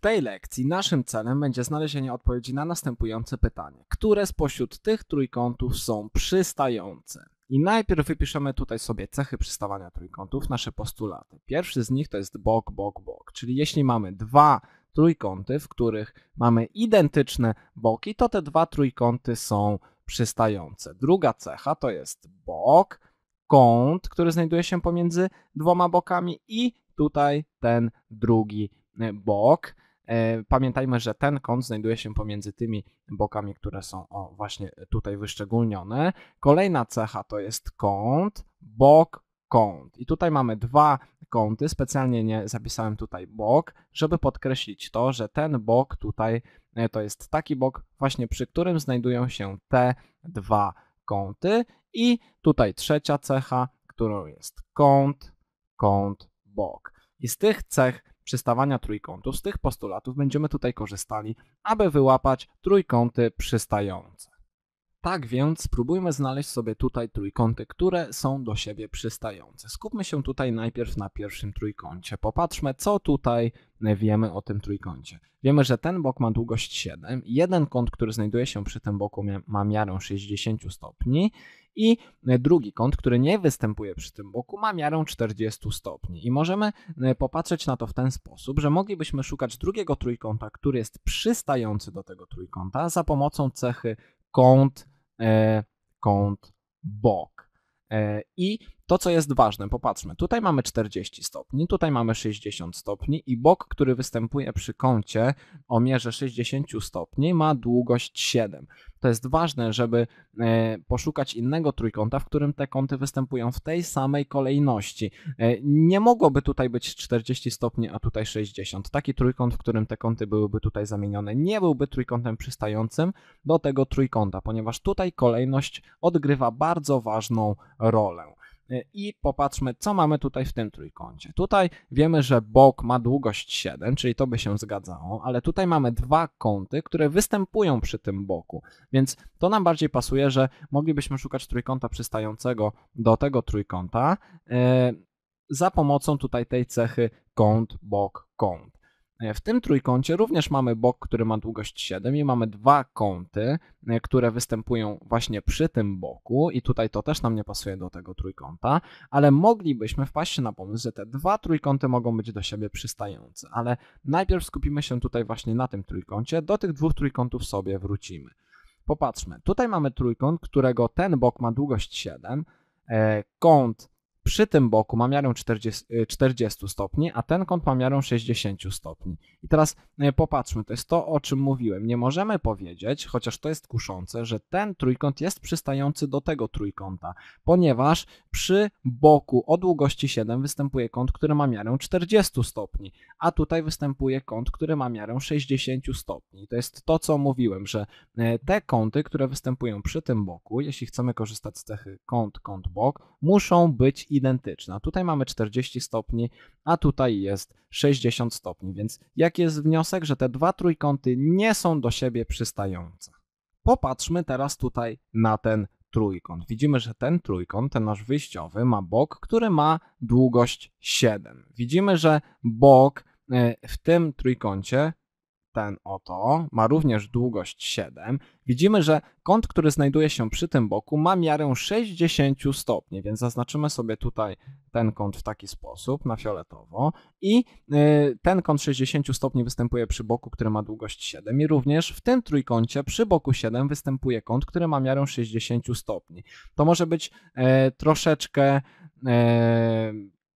tej lekcji naszym celem będzie znalezienie odpowiedzi na następujące pytanie. Które spośród tych trójkątów są przystające? I najpierw wypiszemy tutaj sobie cechy przystawania trójkątów, nasze postulaty. Pierwszy z nich to jest bok, bok, bok. Czyli jeśli mamy dwa trójkąty, w których mamy identyczne boki, to te dwa trójkąty są przystające. Druga cecha to jest bok, kąt, który znajduje się pomiędzy dwoma bokami i tutaj ten drugi bok. E, pamiętajmy, że ten kąt znajduje się pomiędzy tymi bokami, które są o, właśnie tutaj wyszczególnione. Kolejna cecha to jest kąt, bok, kąt. I tutaj mamy dwa kąty, specjalnie nie zapisałem tutaj bok, żeby podkreślić to, że ten bok tutaj e, to jest taki bok właśnie przy którym znajdują się te dwa kąty. I tutaj trzecia cecha, którą jest kąt, kąt, bok. I z tych cech przystawania trójkątów. Z tych postulatów będziemy tutaj korzystali, aby wyłapać trójkąty przystające. Tak więc spróbujmy znaleźć sobie tutaj trójkąty, które są do siebie przystające. Skupmy się tutaj najpierw na pierwszym trójkącie. Popatrzmy, co tutaj wiemy o tym trójkącie. Wiemy, że ten bok ma długość 7, jeden kąt, który znajduje się przy tym boku ma miarę 60 stopni i drugi kąt, który nie występuje przy tym boku ma miarę 40 stopni. I możemy e, popatrzeć na to w ten sposób, że moglibyśmy szukać drugiego trójkąta, który jest przystający do tego trójkąta za pomocą cechy kąt E, kąt bok. E, I to, co jest ważne, popatrzmy, tutaj mamy 40 stopni, tutaj mamy 60 stopni i bok, który występuje przy kącie o mierze 60 stopni ma długość 7 to jest ważne, żeby e, poszukać innego trójkąta, w którym te kąty występują w tej samej kolejności. E, nie mogłoby tutaj być 40 stopni, a tutaj 60. Taki trójkąt, w którym te kąty byłyby tutaj zamienione, nie byłby trójkątem przystającym do tego trójkąta, ponieważ tutaj kolejność odgrywa bardzo ważną rolę. E, i popatrzmy, co mamy tutaj w tym trójkącie. Tutaj wiemy, że bok ma długość 7, czyli to by się zgadzało, ale tutaj mamy dwa kąty, które występują przy tym boku, więc to nam bardziej pasuje, że moglibyśmy szukać trójkąta przystającego do tego trójkąta yy, za pomocą tutaj tej cechy kąt, bok, kąt. E, w tym trójkącie również mamy bok, który ma długość 7 i mamy dwa kąty, e, które występują właśnie przy tym boku i tutaj to też nam nie pasuje do tego trójkąta, ale moglibyśmy wpaść na pomysł, że te dwa trójkąty mogą być do siebie przystające, ale najpierw skupimy się tutaj właśnie na tym trójkącie, do tych dwóch trójkątów sobie wrócimy. Popatrzmy, tutaj mamy trójkąt, którego ten bok ma długość 7, e, kąt przy tym boku ma miarę 40, 40 stopni, a ten kąt ma miarę 60 stopni. I teraz y, popatrzmy, to jest to, o czym mówiłem. Nie możemy powiedzieć, chociaż to jest kuszące, że ten trójkąt jest przystający do tego trójkąta, ponieważ przy boku o długości 7 występuje kąt, który ma miarę 40 stopni, a tutaj występuje kąt, który ma miarę 60 stopni. To jest to, co mówiłem, że y, te kąty, które występują przy tym boku, jeśli chcemy korzystać z cechy kąt, kąt, bok, muszą być identyczna. Tutaj mamy 40 stopni, a tutaj jest 60 stopni, więc jaki jest wniosek, że te dwa trójkąty nie są do siebie przystające. Popatrzmy teraz tutaj na ten trójkąt. Widzimy, że ten trójkąt, ten nasz wyjściowy, ma bok, który ma długość 7. Widzimy, że bok e, w tym trójkącie ten oto ma również długość 7. Widzimy, że kąt, który znajduje się przy tym boku ma miarę 60 stopni, więc zaznaczymy sobie tutaj ten kąt w taki sposób, na fioletowo i y, ten kąt 60 stopni występuje przy boku, który ma długość 7 i również w tym trójkącie przy boku 7 występuje kąt, który ma miarę 60 stopni. To może być e, troszeczkę e,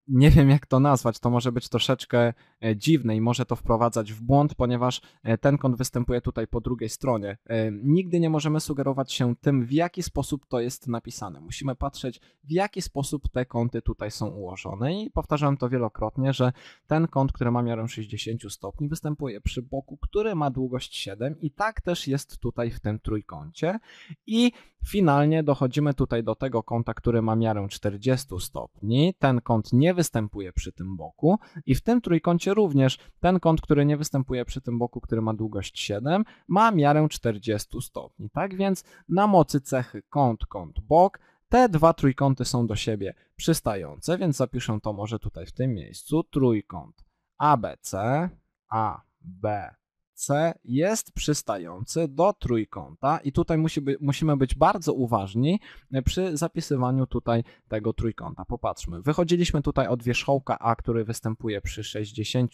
nie wiem jak to nazwać, to może być troszeczkę e, dziwne i może to wprowadzać w błąd, ponieważ e, ten kąt występuje tutaj po drugiej stronie. E, nigdy nie możemy sugerować się tym, w jaki sposób to jest napisane. Musimy patrzeć, w jaki sposób te kąty tutaj są ułożone i powtarzałem to wielokrotnie, że ten kąt, który ma miarę 60 stopni, występuje przy boku, który ma długość 7 i tak też jest tutaj w tym trójkącie i Finalnie dochodzimy tutaj do tego kąta, który ma miarę 40 stopni. Ten kąt nie występuje przy tym boku i w tym trójkącie również ten kąt, który nie występuje przy tym boku, który ma długość 7, ma miarę 40 stopni. Tak więc na mocy cechy kąt, kąt, bok te dwa trójkąty są do siebie przystające, więc zapiszę to może tutaj w tym miejscu. Trójkąt ABC, AB, C jest przystający do trójkąta i tutaj musi by, musimy być bardzo uważni e, przy zapisywaniu tutaj tego trójkąta. Popatrzmy, wychodziliśmy tutaj od wierzchołka A, który występuje przy 60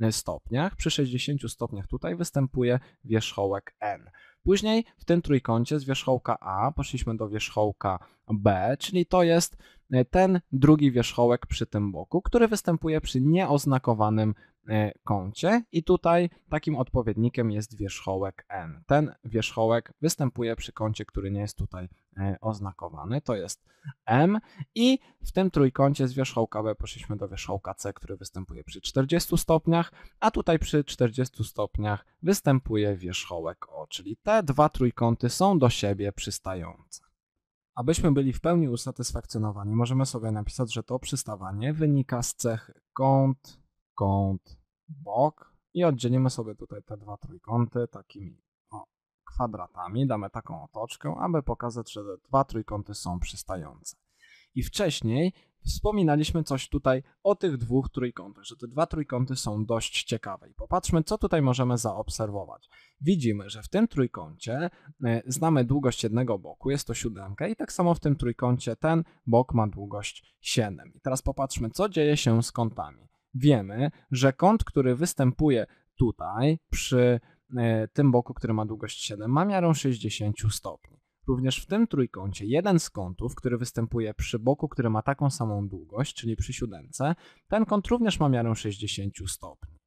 e, stopniach. Przy 60 stopniach tutaj występuje wierzchołek N. Później w tym trójkącie z wierzchołka A poszliśmy do wierzchołka B, czyli to jest E, ten drugi wierzchołek przy tym boku, który występuje przy nieoznakowanym e, kącie i tutaj takim odpowiednikiem jest wierzchołek n. Ten wierzchołek występuje przy kącie, który nie jest tutaj e, oznakowany, to jest m i w tym trójkącie z wierzchołka b poszliśmy do wierzchołka c, który występuje przy 40 stopniach, a tutaj przy 40 stopniach występuje wierzchołek o, czyli te dwa trójkąty są do siebie przystające. Abyśmy byli w pełni usatysfakcjonowani, możemy sobie napisać, że to przystawanie wynika z cechy kąt, kąt, bok i oddzielimy sobie tutaj te dwa trójkąty takimi o, kwadratami, damy taką otoczkę, aby pokazać, że te dwa trójkąty są przystające. I wcześniej Wspominaliśmy coś tutaj o tych dwóch trójkątach, że te dwa trójkąty są dość ciekawe. I popatrzmy, co tutaj możemy zaobserwować. Widzimy, że w tym trójkącie e, znamy długość jednego boku, jest to siódemka, i tak samo w tym trójkącie ten bok ma długość 7. I teraz popatrzmy, co dzieje się z kątami. Wiemy, że kąt, który występuje tutaj przy e, tym boku, który ma długość 7, ma miarę 60 stopni. Również w tym trójkącie jeden z kątów, który występuje przy boku, który ma taką samą długość, czyli przy siódemce, ten kąt również ma miarę 60 stopni.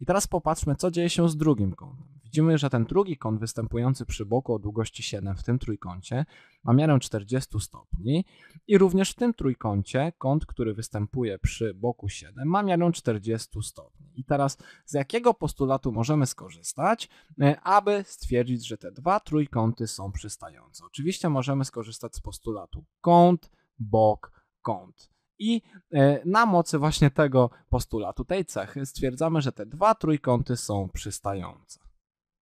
I teraz popatrzmy, co dzieje się z drugim kątem. Widzimy, że ten drugi kąt występujący przy boku o długości 7 w tym trójkącie ma miarę 40 stopni i również w tym trójkącie kąt, który występuje przy boku 7 ma miarę 40 stopni. I teraz z jakiego postulatu możemy skorzystać, e, aby stwierdzić, że te dwa trójkąty są przystające? Oczywiście możemy skorzystać z postulatu kąt, bok, kąt. I e, na mocy właśnie tego postulatu, tej cechy, stwierdzamy, że te dwa trójkąty są przystające.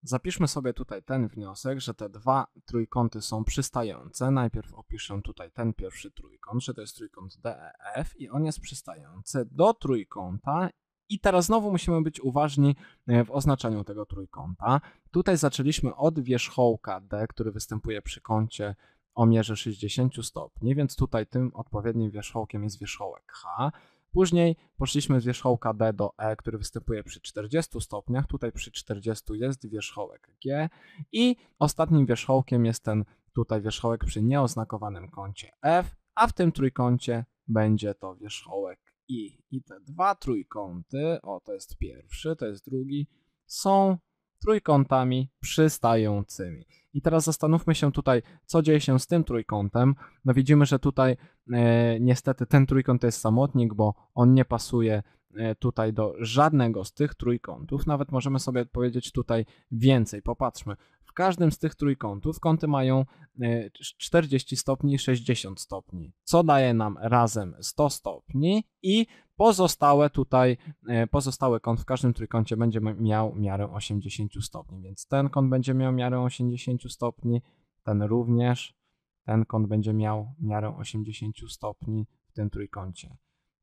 Zapiszmy sobie tutaj ten wniosek, że te dwa trójkąty są przystające. Najpierw opiszę tutaj ten pierwszy trójkąt, że to jest trójkąt DEF i on jest przystający do trójkąta i teraz znowu musimy być uważni e, w oznaczaniu tego trójkąta. Tutaj zaczęliśmy od wierzchołka D, który występuje przy kącie o mierze 60 stopni, więc tutaj tym odpowiednim wierzchołkiem jest wierzchołek H. Później poszliśmy z wierzchołka D do E, który występuje przy 40 stopniach. Tutaj przy 40 jest wierzchołek G. I ostatnim wierzchołkiem jest ten tutaj wierzchołek przy nieoznakowanym kącie F, a w tym trójkącie będzie to wierzchołek i. I te dwa trójkąty, o to jest pierwszy, to jest drugi, są trójkątami przystającymi. I teraz zastanówmy się tutaj, co dzieje się z tym trójkątem. No widzimy, że tutaj e, niestety ten trójkąt jest samotnik, bo on nie pasuje e, tutaj do żadnego z tych trójkątów. Nawet możemy sobie powiedzieć tutaj więcej. Popatrzmy, każdym z tych trójkątów kąty mają 40 e, stopni i 60 stopni, co daje nam razem 100 stopni i pozostałe tutaj, e, pozostały kąt w każdym trójkącie będzie miał miarę 80 stopni, więc ten kąt będzie miał miarę 80 stopni, ten również, ten kąt będzie miał miarę 80 stopni w tym trójkącie.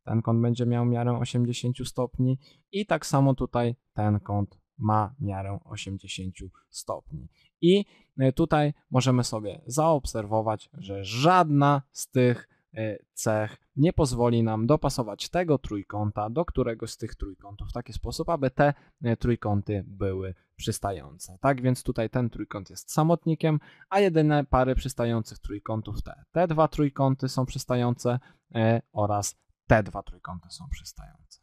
Ten kąt będzie miał miarę 80 stopni i tak samo tutaj ten kąt ma miarę 80 stopni. I e, tutaj możemy sobie zaobserwować, że żadna z tych e, cech nie pozwoli nam dopasować tego trójkąta do któregoś z tych trójkątów w taki sposób, aby te e, trójkąty były przystające. Tak więc tutaj ten trójkąt jest samotnikiem, a jedyne pary przystających trójkątów te. Te dwa trójkąty są przystające oraz te dwa trójkąty są przystające.